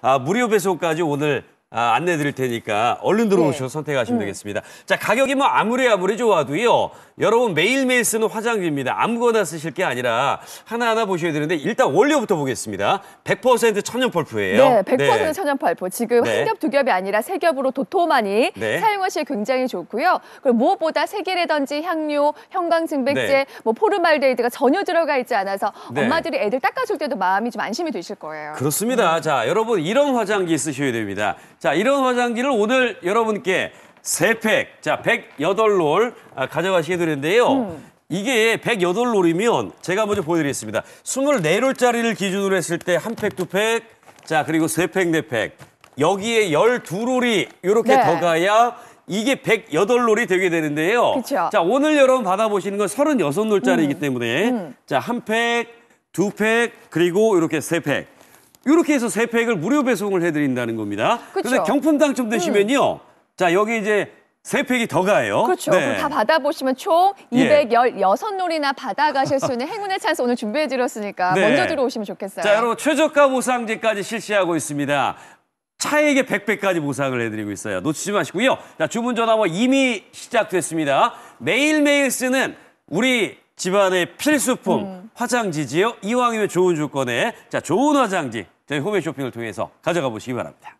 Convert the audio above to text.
아, 무료 배송까지 오늘 아, 안내 드릴 테니까 얼른 들어오셔서 네. 선택하시면 음. 되겠습니다. 자, 가격이 뭐 아무리 아무리 좋아도요. 여러분 매일매일 쓰는 화장지입니다. 아무거나 쓰실 게 아니라 하나하나 보셔야 되는데 일단 원료부터 보겠습니다. 100% 천연 펄프예요. 네, 100% 네. 천연 펄프. 지금 네. 한 겹, 두 겹이 아니라 세 겹으로 도톰하니 네. 사용하시기 굉장히 좋고요. 그리고 무엇보다 세계레던지 향료, 형광증백제, 네. 뭐 포르말데이드가 전혀 들어가 있지 않아서 네. 엄마들이 애들 닦아줄 때도 마음이 좀 안심이 되실 거예요. 그렇습니다. 자, 여러분 이런 화장기 쓰셔야 됩니다. 자, 이런 화장지를 오늘 여러분께 세팩 자, 108롤 아, 가져가시게 되는데요. 음. 이게 108롤이면 제가 먼저 보여드리겠습니다. 24롤짜리를 기준으로 했을 때 한 팩, 두 팩, 자, 그리고 세 팩, 네 팩. 여기에 12롤이 이렇게 네. 더 가야 이게 108롤이 되게 되는데요. 그쵸. 자, 오늘 여러분 받아보시는 건 36롤짜리이기 음. 때문에 음. 자, 한 팩, 두 팩, 그리고 이렇게 세 팩. 이렇게 해서 세 팩을 무료 배송을 해드린다는 겁니다. 그쵸? 그래서 경품 당첨되시면요. 음. 자, 여기 이제 세 팩이 더 가요. 그렇죠. 네. 다 받아보시면 총2 1 예. 6놀이나 받아가실 수 있는 행운의 찬스 오늘 준비해드렸으니까 네. 먼저 들어오시면 좋겠어요. 자, 여러분 최저가 보상제까지 실시하고 있습니다. 차액의 100배까지 보상을 해드리고 있어요. 놓치지 마시고요. 자, 주문 전화 와 이미 시작됐습니다. 매일매일 쓰는 우리 집안의 필수품 음. 화장지지요. 이왕이면 좋은 조건에 자 좋은 화장지 저희 후배 쇼핑을 통해서 가져가 보시기 바랍니다.